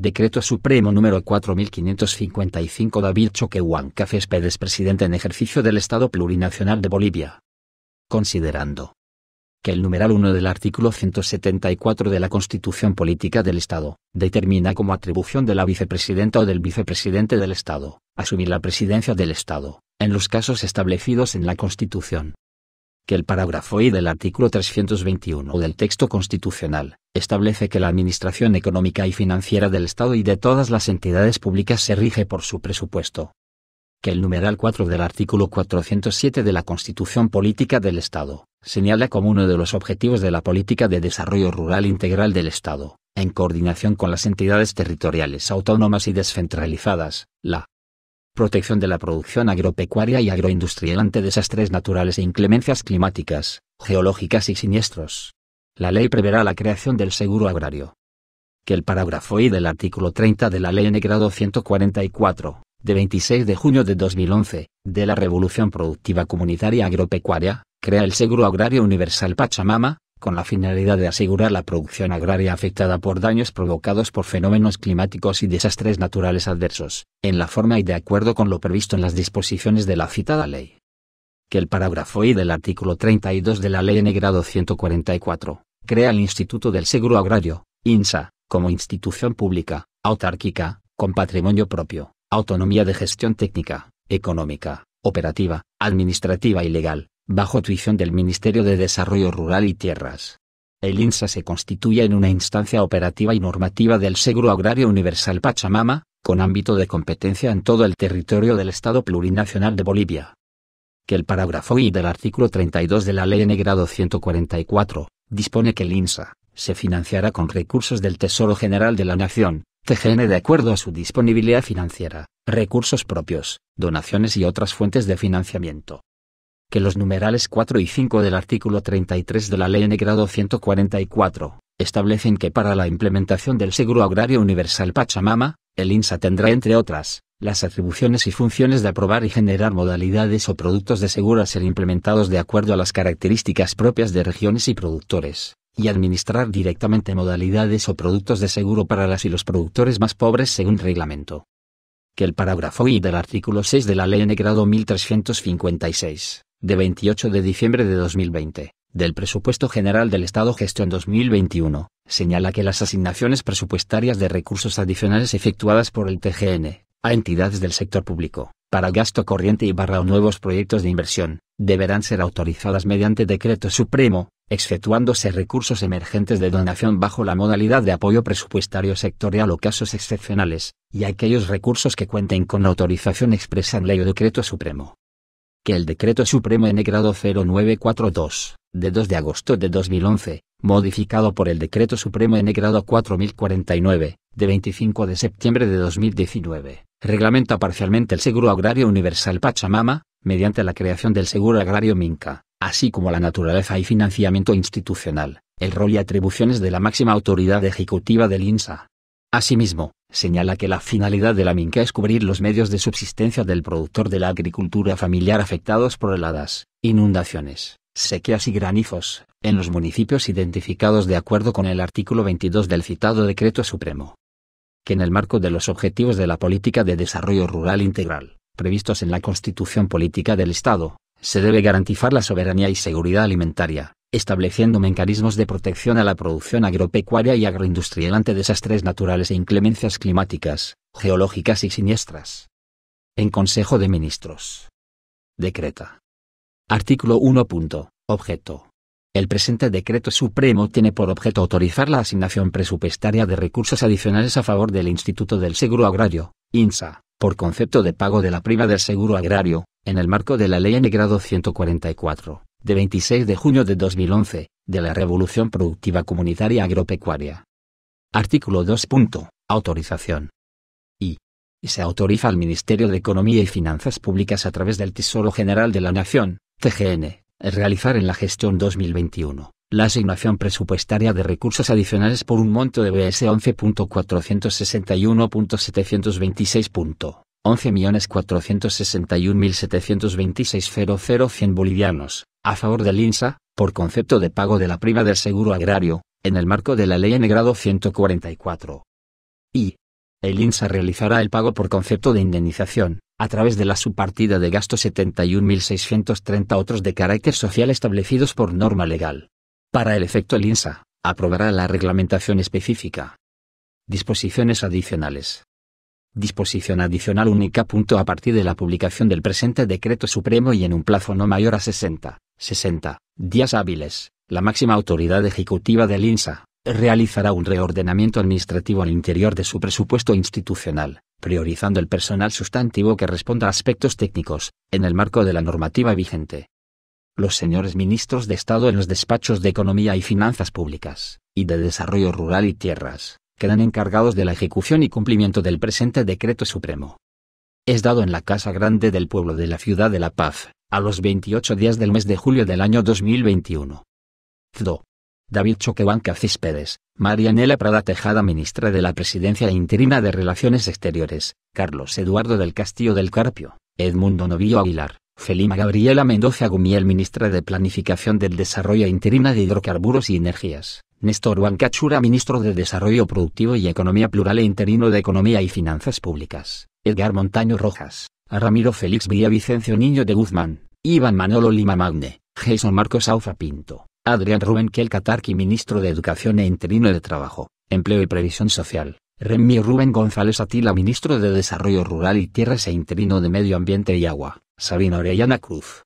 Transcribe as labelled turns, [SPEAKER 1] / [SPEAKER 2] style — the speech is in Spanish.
[SPEAKER 1] Decreto Supremo número 4555 David Choquehuanca Pérez Presidente en ejercicio del Estado Plurinacional de Bolivia. Considerando que el numeral 1 del artículo 174 de la Constitución Política del Estado, determina como atribución de la vicepresidenta o del vicepresidente del Estado, asumir la presidencia del Estado, en los casos establecidos en la Constitución, que el parágrafo I del artículo 321 del texto constitucional, establece que la administración económica y financiera del Estado y de todas las entidades públicas se rige por su presupuesto. Que el numeral 4 del artículo 407 de la Constitución Política del Estado, señala como uno de los objetivos de la política de desarrollo rural integral del Estado, en coordinación con las entidades territoriales autónomas y descentralizadas, la protección de la producción agropecuaria y agroindustrial ante desastres naturales e inclemencias climáticas, geológicas y siniestros. La ley preverá la creación del seguro agrario. Que el parágrafo I del artículo 30 de la Ley N 144, de 26 de junio de 2011, de la Revolución Productiva Comunitaria Agropecuaria, crea el Seguro Agrario Universal Pachamama, con la finalidad de asegurar la producción agraria afectada por daños provocados por fenómenos climáticos y desastres naturales adversos, en la forma y de acuerdo con lo previsto en las disposiciones de la citada ley. Que el parágrafo I del artículo 32 de la Ley en grado 144, crea el Instituto del Seguro Agrario, INSA, como institución pública, autárquica, con patrimonio propio, autonomía de gestión técnica, económica, operativa, administrativa y legal, bajo tuición del Ministerio de Desarrollo Rural y Tierras. El INSA se constituye en una instancia operativa y normativa del Seguro Agrario Universal Pachamama, con ámbito de competencia en todo el territorio del Estado Plurinacional de Bolivia. Que el parágrafo I del artículo 32 de la Ley N 144, dispone que el INSA, se financiará con recursos del Tesoro General de la Nación, TGN de acuerdo a su disponibilidad financiera, recursos propios, donaciones y otras fuentes de financiamiento que los numerales 4 y 5 del artículo 33 de la Ley N 144 establecen que para la implementación del Seguro Agrario Universal Pachamama, el INSA tendrá entre otras las atribuciones y funciones de aprobar y generar modalidades o productos de seguro a ser implementados de acuerdo a las características propias de regiones y productores, y administrar directamente modalidades o productos de seguro para las y los productores más pobres según reglamento. Que el parágrafo I del artículo 6 de la Ley N 1356 de 28 de diciembre de 2020, del Presupuesto General del Estado Gestión 2021, señala que las asignaciones presupuestarias de recursos adicionales efectuadas por el TGN a entidades del sector público, para gasto corriente y barra o nuevos proyectos de inversión, deberán ser autorizadas mediante decreto supremo, exceptuándose recursos emergentes de donación bajo la modalidad de apoyo presupuestario sectorial o casos excepcionales, y aquellos recursos que cuenten con autorización expresa en ley o decreto supremo que el Decreto Supremo N. 0942, de 2 de agosto de 2011, modificado por el Decreto Supremo N. 4049, de 25 de septiembre de 2019, reglamenta parcialmente el Seguro Agrario Universal Pachamama, mediante la creación del Seguro Agrario Minca, así como la naturaleza y financiamiento institucional, el rol y atribuciones de la máxima autoridad ejecutiva del INSA, Asimismo, señala que la finalidad de la minca es cubrir los medios de subsistencia del productor de la agricultura familiar afectados por heladas, inundaciones, sequías y granizos, en los municipios identificados de acuerdo con el artículo 22 del citado Decreto Supremo. Que en el marco de los objetivos de la Política de Desarrollo Rural Integral, previstos en la Constitución Política del Estado, se debe garantizar la soberanía y seguridad alimentaria, estableciendo mecanismos de protección a la producción agropecuaria y agroindustrial ante desastres naturales e inclemencias climáticas, geológicas y siniestras. En Consejo de Ministros. Decreta. Artículo 1. Objeto. El presente decreto supremo tiene por objeto autorizar la asignación presupuestaria de recursos adicionales a favor del Instituto del Seguro Agrario, INSA, por concepto de pago de la prima del seguro agrario, en el marco de la Ley N 144 de 26 de junio de 2011, de la Revolución Productiva Comunitaria Agropecuaria. Artículo 2. Autorización. Y. Se autoriza al Ministerio de Economía y Finanzas Públicas a través del Tesoro General de la Nación, TGN, realizar en la gestión 2021 la asignación presupuestaria de recursos adicionales por un monto de BS 11.461.726. 11.461.726.001 bolivianos, a favor del INSA, por concepto de pago de la prima del seguro agrario, en el marco de la Ley en grado 144. Y. El INSA realizará el pago por concepto de indemnización, a través de la subpartida de gasto 71.630 otros de carácter social establecidos por norma legal. Para el efecto el INSA, aprobará la reglamentación específica. Disposiciones adicionales. Disposición adicional única. a partir de la publicación del presente decreto supremo y en un plazo no mayor a 60, 60 días hábiles, la máxima autoridad ejecutiva del INSA realizará un reordenamiento administrativo al interior de su presupuesto institucional, priorizando el personal sustantivo que responda a aspectos técnicos, en el marco de la normativa vigente. Los señores ministros de Estado en los despachos de Economía y Finanzas Públicas, y de Desarrollo Rural y Tierras, quedan encargados de la ejecución y cumplimiento del presente decreto supremo. Es dado en la Casa Grande del Pueblo de la Ciudad de La Paz, a los 28 días del mes de julio del año 2021. 2. David Choquebanca María Marianela Prada Tejada Ministra de la Presidencia Interina de Relaciones Exteriores, Carlos Eduardo del Castillo del Carpio, Edmundo Novillo Aguilar, Felima Gabriela Mendoza Gumiel Ministra de Planificación del Desarrollo Interina de Hidrocarburos y Energías, Néstor Cachura, Ministro de Desarrollo Productivo y Economía Plural e Interino de Economía y Finanzas Públicas, Edgar Montaño Rojas, Ramiro Félix Villavicencio Niño de Guzmán, Iván Manolo Lima Magne, Jason Marcos Aufa Pinto, Adrián Rubén Kel Catarqui Ministro de Educación e Interino de Trabajo, Empleo y Previsión Social. Remy Rubén González Atila Ministro de Desarrollo Rural y Tierras e Interino de Medio Ambiente y Agua, Sabina Orellana Cruz.